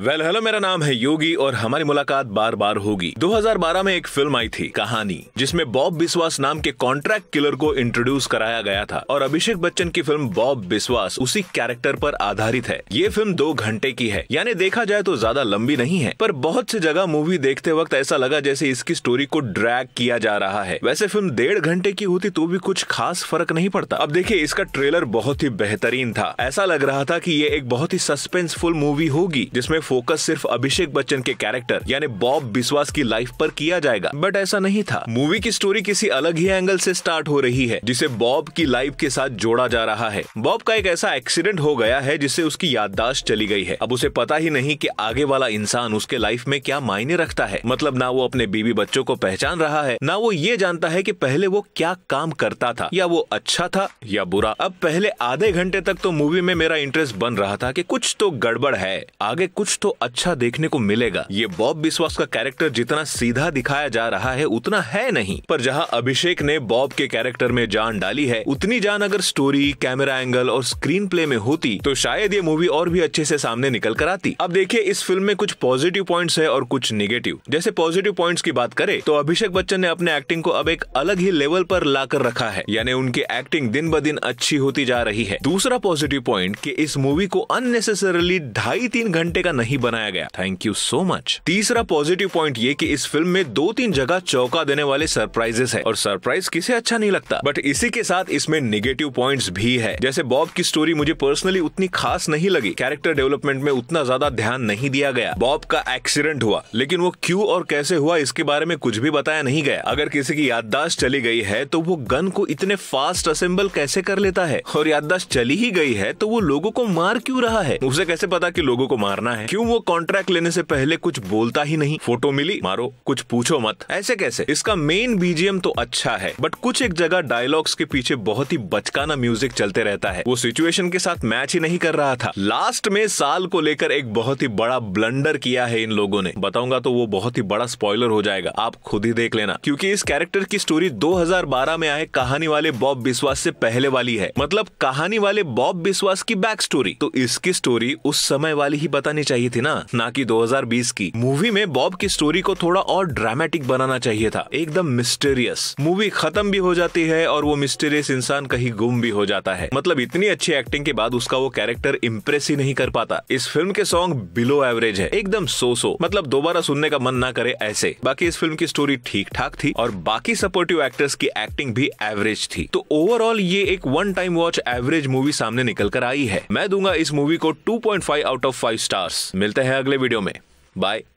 well well, hello मेरा नाम है योगी और हमारी मुलाकात बार बार होगी 2012 में एक फिल्म आई थी कहानी जिसमें बॉब बिस्वास नाम के कॉन्ट्रैक्ट किलर को इंट्रोड्यूस कराया गया था और अभिषेक बच्चन की फिल्म बॉब बिस्वास उसी कैरेक्टर पर आधारित है ये फिल्म दो घंटे की है यानी देखा जाए तो ज्यादा लंबी नहीं है पर बहुत सी जगह मूवी देखते वक्त ऐसा लगा जैसे इसकी स्टोरी को ड्रैग किया जा रहा है वैसे फिल्म डेढ़ घंटे की होती तो भी कुछ खास फर्क नहीं पड़ता अब देखिये इसका ट्रेलर बहुत ही बेहतरीन था ऐसा लग रहा था की ये एक बहुत ही सस्पेंसफुल मूवी होगी जिसमे फोकस सिर्फ अभिषेक बच्चन के कैरेक्टर यानी बॉब बिस्वास की लाइफ पर किया जाएगा बट ऐसा नहीं था मूवी की स्टोरी किसी अलग ही एंगल से स्टार्ट हो रही है जिसे बॉब की लाइफ के साथ जोड़ा जा रहा है बॉब का एक ऐसा एक्सीडेंट हो गया है जिससे उसकी याददाश्त चली गई है अब उसे पता ही नहीं की आगे वाला इंसान उसके लाइफ में क्या मायने रखता है मतलब ना वो अपने बीबी बच्चों को पहचान रहा है ना वो ये जानता है की पहले वो क्या काम करता था या वो अच्छा था या बुरा अब पहले आधे घंटे तक तो मूवी में मेरा इंटरेस्ट बन रहा था की कुछ तो गड़बड़ है आगे कुछ तो अच्छा देखने को मिलेगा ये बॉब बिस्वास का कैरेक्टर जितना सीधा दिखाया जा रहा है उतना है नहीं पर जहाँ अभिषेक ने बॉब के कैरेक्टर में जान डाली है उतनी जान अगर स्टोरी कैमरा एंगल और स्क्रीन प्ले में होती तो शायद ये मूवी और भी अच्छे से सामने निकल कर आती अब देखिए इस फिल्म में कुछ पॉजिटिव पॉइंट्स है और कुछ निगेटिव जैसे पॉजिटिव पॉइंट्स की बात करें तो अभिषेक बच्चन ने अपने एक्टिंग को अब एक अलग ही लेवल पर लाकर रखा है यानी उनकी एक्टिंग दिन ब दिन अच्छी होती जा रही है दूसरा पॉजिटिव पॉइंट कि इस मूवी को अननेसेसरली ढाई तीन घंटे का नहीं बनाया गया थैंक यू सो मच तीसरा पॉजिटिव पॉइंट ये कि इस फिल्म में दो तीन जगह चौका देने वाले सरप्राइजेस है और सरप्राइज किसे अच्छा नहीं लगता बट इसी के साथ इसमें निगेटिव पॉइंट्स भी है जैसे बॉब की स्टोरी मुझे पर्सनली उतनी खास नहीं लगी कैरेक्टर डेवलपमेंट में उतना ज्यादा ध्यान नहीं दिया गया बॉब का एक्सीडेंट हुआ लेकिन वो क्यूँ और कैसे हुआ इसके बारे में कुछ भी बताया नहीं गया अगर किसी की याददाश्त चली गई है तो वो गन को इतने फास्ट असेंबल कैसे कर लेता है और याददाश्त चली ही गई है तो वो लोगों को मार क्यों रहा है उसे कैसे पता कि लोगों को मारना है क्यों वो कॉन्ट्रैक्ट लेने से पहले कुछ बोलता ही नहीं फोटो मिली मारो कुछ पूछो मत ऐसे कैसे इसका मेन बीजीएम तो अच्छा है बट कुछ एक जगह डायलॉग्स के पीछे बहुत ही बचकाना म्यूजिक चलते रहता है वो सिचुएशन के साथ मैच ही नहीं कर रहा था लास्ट में साल को लेकर एक बहुत ही बड़ा ब्लंडर किया है इन लोगों ने बताऊंगा तो वो बहुत ही बड़ा स्पॉइलर हो जाएगा आप खुद ही देख लेना क्योंकि इस कैरेक्टर की स्टोरी 2012 में आए कहानी वाले बॉब बिस्वास से पहले वाली है मतलब कहानी वाले बॉब बिस्वास की बैक स्टोरी तो इसकी स्टोरी उस समय वाली ही बतानी चाहिए चाहिए थी ना ना कि 2020 की मूवी में बॉब की स्टोरी को थोड़ा और ड्रामेटिक बनाना चाहिए था एकदम मिस्टीरियस मूवी खत्म भी हो जाती है और वो मिस्टीरियस इंसान कहीं गुम भी हो जाता है मतलब इतनी अच्छी एक्टिंग के बाद उसका वो कैरेक्टर इम्प्रेस ही नहीं कर पाता इस फिल्म के सॉन्ग बिलो एवरेज है एकदम सो सो मतलब दोबारा सुनने का मन ना करे ऐसे बाकी इस फिल्म की स्टोरी ठीक ठाक थी और बाकी सपोर्टिव एक्टर्स की एक्टिंग भी एवरेज थी तो ओवरऑल ये एक one time watch average movie सामने निकल कर आई है मैं दूंगा इस मूवी को 2.5 आउट ऑफ 5 स्टार्स मिलते हैं अगले वीडियो में बाय